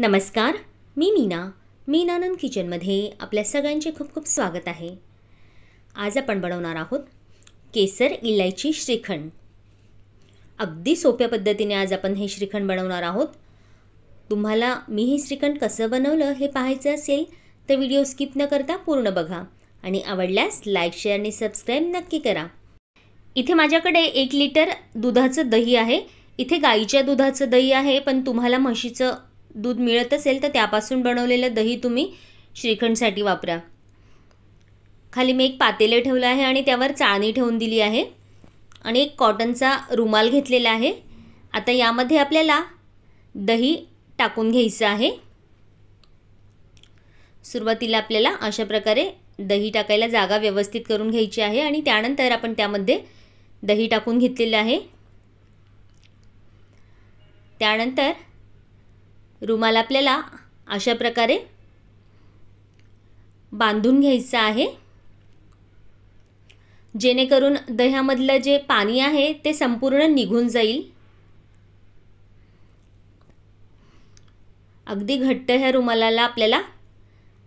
नमस्कार मी मीना मीनानंद किचनमध्ये आपल्या सगळ्यांचे खूप खूप स्वागत आहे आज आपण बनवणार आहोत केसर इलायची श्रीखंड अगदी सोप्या पद्धतीने आज आपण हे श्रीखंड बनवणार आहोत तुम्हाला मी हे श्रीखंड कसं बनवलं हे पाहायचं असेल तर व्हिडिओ स्किप न करता पूर्ण बघा आणि आवडल्यास लाईक शेअर आणि सबस्क्राईब नक्की करा इथे माझ्याकडे एक लिटर दुधाचं दही आहे इथे गाईच्या दुधाचं दही आहे पण तुम्हाला म्हशीचं दूध मिळत असेल तर त्यापासून बनवलेलं दही तुम्ही श्रीखंडसाठी वापरा खाली मी एक पातेलं ठेवलं आहे आणि त्यावर चाळणी ठेवून दिली आहे आणि एक कॉटनचा रुमाल घेतलेला आहे आता यामध्ये आपल्याला दही टाकून घ्यायचं आहे सुरुवातीला आपल्याला अशा प्रकारे दही टाकायला जागा व्यवस्थित करून घ्यायची आहे आणि त्यानंतर आपण त्यामध्ये दही टाकून घेतलेलं आहे त्यानंतर रुमाल आपल्याला अशा प्रकारे बांधून घ्यायचा आहे जेणेकरून दह्यामधलं जे पाणी आहे ते संपूर्ण निघून जाईल अगदी घट्ट ह्या रुमालाला आपल्याला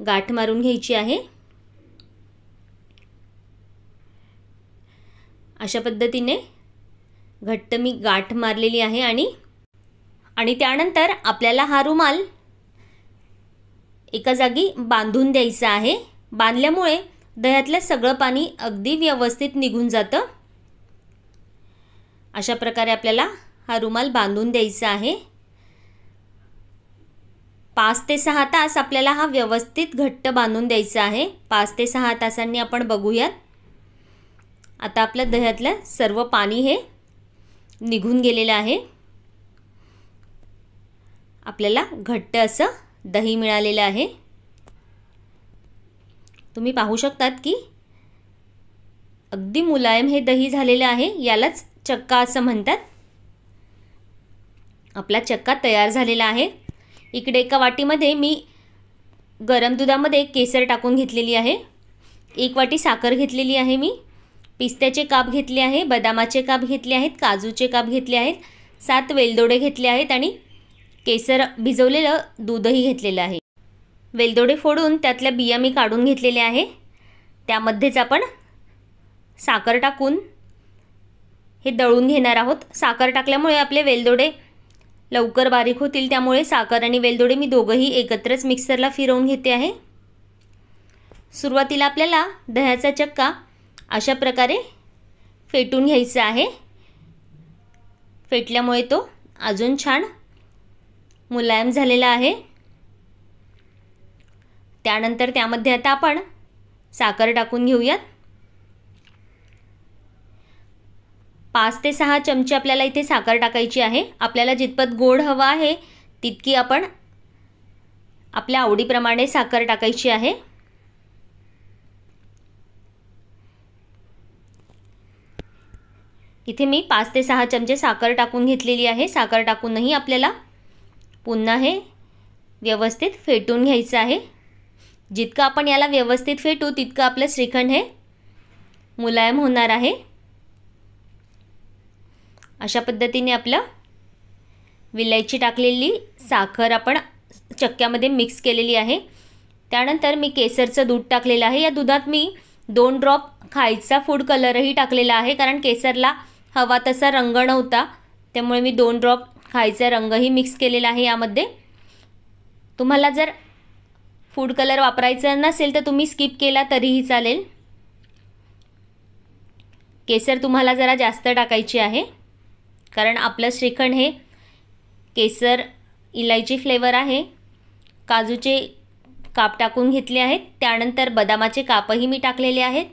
गाठ मारून घ्यायची आहे अशा पद्धतीने घट्ट मी गाठ मारलेली आहे आणि आणि त्यानंतर आपल्याला हा रुमाल एका जागी बांधून द्यायचा आहे बांधल्यामुळे दह्यातलं सगळं पाणी अगदी व्यवस्थित निघून जातं अशा प्रकारे आपल्याला हा रुमाल बांधून द्यायचा आहे पाच ते सहा तास आपल्याला हा व्यवस्थित घट्ट बांधून द्यायचा आहे पाच ते सहा तासांनी आपण बघूयात आता आपल्या दह्यातलं सर्व पाणी हे निघून गेलेलं आहे आपल्याला घट्ट असं दही मिळालेलं आहे तुम्ही पाहू शकतात की अगदी मुलायम हे दही झालेलं आहे यालाच चक्का असं म्हणतात आपला चक्का तयार झालेला आहे इकडे एका वाटीमध्ये मी गरम दुधामध्ये केसर टाकून घेतलेली आहे एक वाटी साखर घेतलेली आहे मी पिस्त्याचे काप घेतले आहे बदामाचे काप घेतले आहेत काजूचे काप घेतले आहेत सात वेलदोडे घेतले आहेत आणि केसर भिजवलेलं दूधही घेतलेलं आहे वेलदोडे फोडून त्यातल्या बिया मी काढून घेतलेल्या आहे त्यामध्येच आपण साखर टाकून हे दळून घेणार आहोत साखर टाकल्यामुळे आपले वेलदोडे लवकर बारीक होतील त्यामुळे साखर आणि वेलदोडे मी दोघंही एकत्रच मिक्सरला फिरवून घेते आहे सुरुवातीला आपल्याला दह्याचा चक्का अशा प्रकारे फेटून घ्यायचा आहे फेटल्यामुळे तो अजून छान मुलायम झालेला आहे त्यानंतर त्यामध्ये आता आपण साखर टाकून घेऊयात पाच ते सहा चमचे आपल्याला इथे साखर टाकायची आहे आपल्याला जितपत गोड हवा आहे तितकी आपण आपल्या आवडीप्रमाणे साखर टाकायची आहे इथे मी पाच ते सहा चमचे साखर टाकून घेतलेली आहे साखर टाकूनही आपल्याला पुन्हा हे व्यवस्थित फेटून घ्यायचं आहे जितकं आपण याला व्यवस्थित फेटू तितकं आपलं श्रीखंड हे मुलायम होणार आहे अशा पद्धतीने आपलं विलायची टाकलेली साखर आपण चक्क्यामध्ये मिक्स केलेली आहे त्यानंतर मी केसरचं दूध टाकलेलं आहे या दुधात मी दोन ड्रॉप खायचा फूड कलरही टाकलेला आहे कारण केसरला हवा तसा रंग नव्हता त्यामुळे मी दोन ड्रॉप खायचा रंगही मिक्स केलेला आहे यामध्ये तुम्हाला जर फूड कलर वापरायचा नसेल तर तुम्ही स्किप केला तरीही चालेल केसर तुम्हाला जरा जास्त टाकायची आहे कारण आपलं श्रीखंड हे केसर इलायची फ्लेवर आहे काजूचे काप टाकून घेतले आहेत त्यानंतर बदामाचे कापही मी टाकलेले आहेत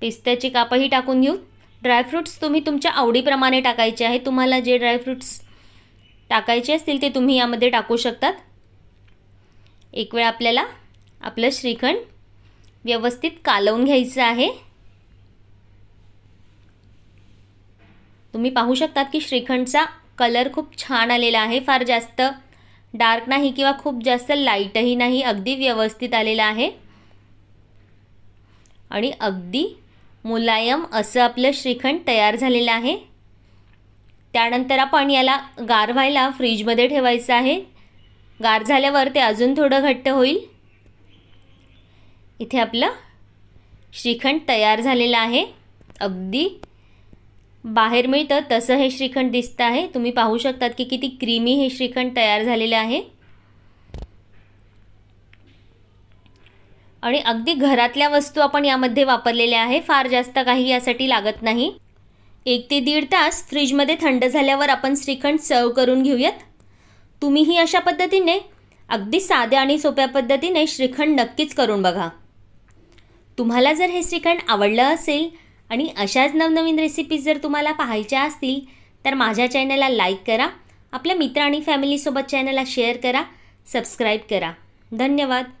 पिस्त्याचे कापही टाकून घेऊ ड्रायफ्रूट्स तुम्ही तुमच्या आवडीप्रमाणे टाकायचे आहे तुम्हाला जे ड्रायफ्रूट्स टाकायचे असतील ते तुम्ही यामध्ये टाकू शकतात एक वेळ आपल्याला आपलं श्रीखंड व्यवस्थित कालवून घ्यायचं आहे तुम्ही पाहू शकतात की श्रीखंडचा कलर खूप छान आलेला आहे फार जास्त डार्क नाही किंवा खूप जास्त लाईटही नाही अगदी व्यवस्थित आलेला आहे आणि अगदी मुलायम असं आपलं श्रीखंड तयार झालेलं आहे त्यानंतर आपण याला गार व्हायला फ्रीजमध्ये ठेवायचं आहे गार झाल्यावर ते अजून थोडं घट्ट होईल इथे आपलं श्रीखंड तयार झालेलं आहे अगदी बाहेर मिळतं तसं हे श्रीखंड दिसतं आहे तुम्ही पाहू शकतात की किती क्रीमी हे श्रीखंड तयार झालेलं आहे आणि अगदी घरातल्या वस्तू आपण यामध्ये वापरलेल्या आहे फार जास्त काही यासाठी लागत नाही एक ते दीड तास फ्रीजमध्ये थंड झाल्यावर आपण श्रीखंड सर्व करून घेऊयात तुम्हीही अशा पद्धतीने अगदी साध्या आणि सोप्या पद्धतीने श्रीखंड नक्कीच करून बघा तुम्हाला जर हे श्रीखंड आवडलं असेल आणि अशाच नवनवीन रेसिपीज जर तुम्हाला पाहायच्या असतील तर माझ्या चॅनलला लाईक करा आपल्या मित्र आणि फॅमिलीसोबत चॅनलला शेअर करा सबस्क्राईब करा धन्यवाद